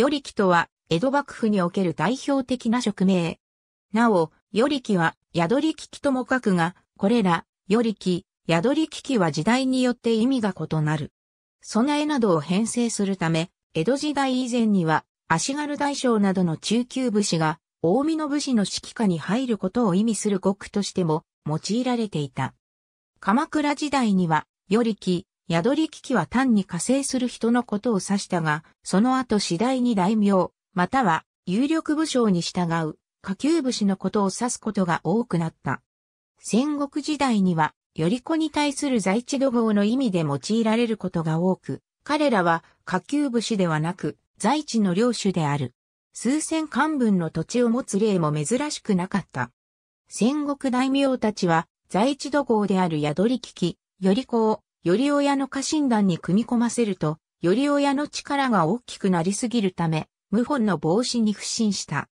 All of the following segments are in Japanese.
与力とは、江戸幕府における代表的な職名。なお、与力は、宿り聞きとも書くが、これら、与力、宿り聞きは時代によって意味が異なる。備えなどを編成するため、江戸時代以前には、足軽大将などの中級武士が、大見の武士の指揮下に入ることを意味する国としても、用いられていた。鎌倉時代には、与力、宿り危機は単に加勢する人のことを指したが、その後次第に大名、または有力武将に従う下級武士のことを指すことが多くなった。戦国時代には、り子に対する在地土豪の意味で用いられることが多く、彼らは下級武士ではなく、在地の領主である。数千漢文の土地を持つ例も珍しくなかった。戦国大名たちは、在地土豪である宿り聞より子を頼親の家臣団に組み込ませると、頼親の力が大きくなりすぎるため、謀反の防止に不信した。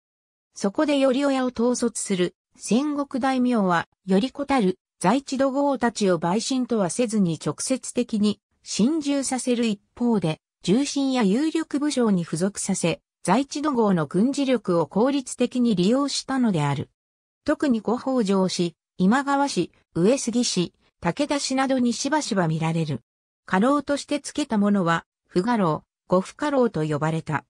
そこで頼親を統率する戦国大名は、よりこたる在地土豪たちを陪審とはせずに直接的に侵入させる一方で、重臣や有力武将に付属させ、在地土豪の軍事力を効率的に利用したのである。特に五法上氏、今川氏、上杉氏、武田氏などにしばしば見られる。家老として付けたものは、不家老、五不家老と呼ばれた。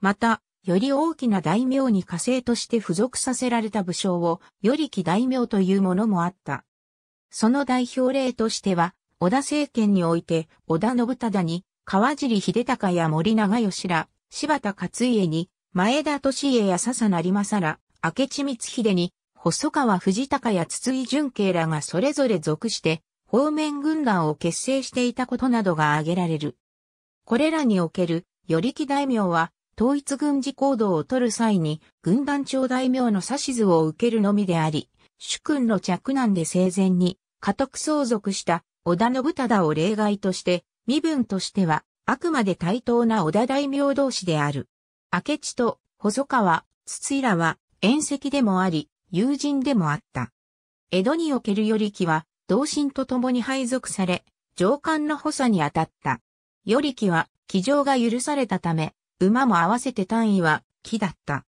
また、より大きな大名に家政として付属させられた武将を、より木大名というものもあった。その代表例としては、織田政権において、織田信忠に、川尻秀隆や森長吉ら、柴田勝家に、前田利家や笹成正ら、明智光秀に、細川藤高や筒井淳慶らがそれぞれ属して、方面軍団を結成していたことなどが挙げられる。これらにおける、与力大名は、統一軍事行動を取る際に、軍団長大名の指図を受けるのみであり、主君の嫡男で生前に、家督相続した織田信忠を例外として、身分としては、あくまで対等な織田大名同士である。明智と細川、筒井らは、遠赤でもあり、友人でもあった。江戸における頼木は、同心と共に配属され、上官の補佐に当たった。頼木は、騎乗が許されたため、馬も合わせて単位は、木だった。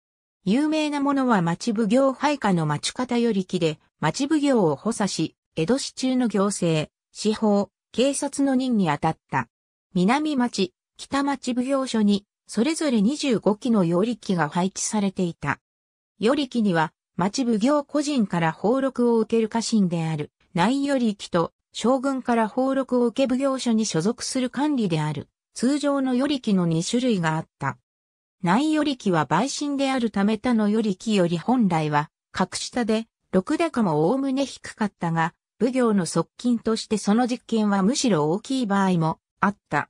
有名なものは町奉行配下の町方頼木で、町奉行を補佐し、江戸市中の行政、司法、警察の任に当たった。南町、北町奉行所に、それぞれ25機の擁木が配置されていた。擁木には、町奉行個人から報録を受ける家臣である、内より木と、将軍から報録を受け奉行所に所属する管理である、通常のより木の2種類があった。内より木は陪審であるため他のより木より本来は、格下で、六高も概ね低かったが、奉行の側近としてその実験はむしろ大きい場合もあった。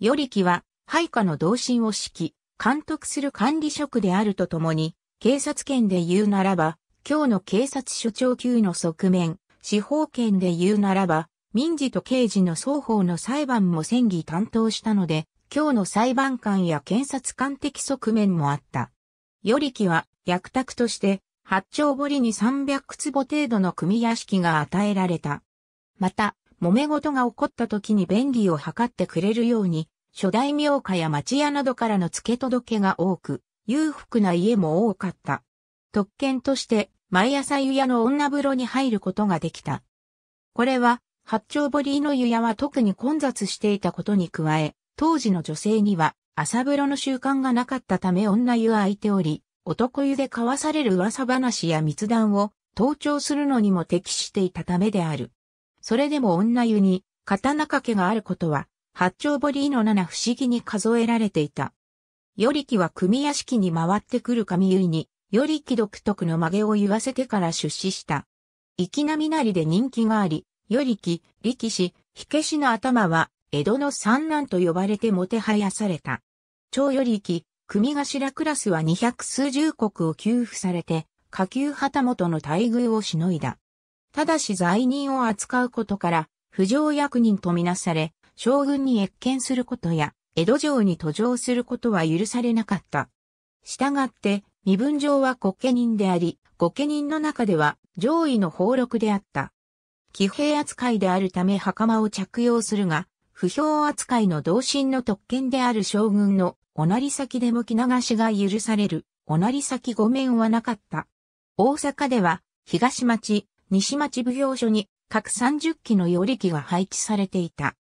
より木は、配下の同心を指揮、監督する管理職であるとともに、警察権で言うならば、今日の警察署長級の側面、司法権で言うならば、民事と刑事の双方の裁判も戦議担当したので、今日の裁判官や検察官的側面もあった。よりきは、役宅として、八丁堀に300坪程度の組屋敷が与えられた。また、揉め事が起こった時に便利を図ってくれるように、初代名家や町屋などからの付け届けが多く、裕福な家も多かった。特権として、毎朝湯屋の女風呂に入ることができた。これは、八丁堀の湯屋は特に混雑していたことに加え、当時の女性には朝風呂の習慣がなかったため女湯は空いており、男湯で交わされる噂話や密談を盗聴するのにも適していたためである。それでも女湯に刀掛けがあることは、八丁堀の七不思議に数えられていた。与力は組屋敷に回ってくる神結に、与力独特の曲げを言わせてから出資した。粋なみなりで人気があり、与力、力士、火消しの頭は、江戸の三男と呼ばれてもてはやされた。長与力、組頭クラスは二百数十国を給付されて、下級旗本の待遇をしのいだ。ただし罪人を扱うことから、不条役人とみなされ、将軍に越見することや、江戸城に途上することは許されなかった。したがって、身分上は御家人であり、御家人の中では上位の俸禄であった。騎兵扱いであるため袴を着用するが、不評扱いの同心の特権である将軍のおなり先でもき流しが許される、おなり先御免はなかった。大阪では、東町、西町奉行所に各30機の寄り機が配置されていた。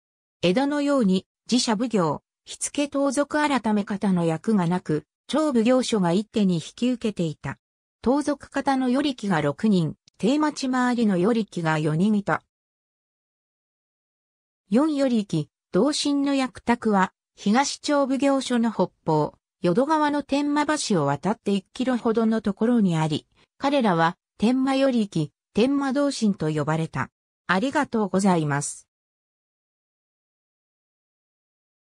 江戸のように自社奉行、火付盗賊改め方の役がなく、超奉行所が一手に引き受けていた。盗賊方の与木が6人、定町回りの与木が4人いた。4頼木、同心の役宅は、東町奉行所の北方、淀川の天満橋を渡って1キロほどのところにあり、彼らは天満与り天満同心と呼ばれた。ありがとうございます。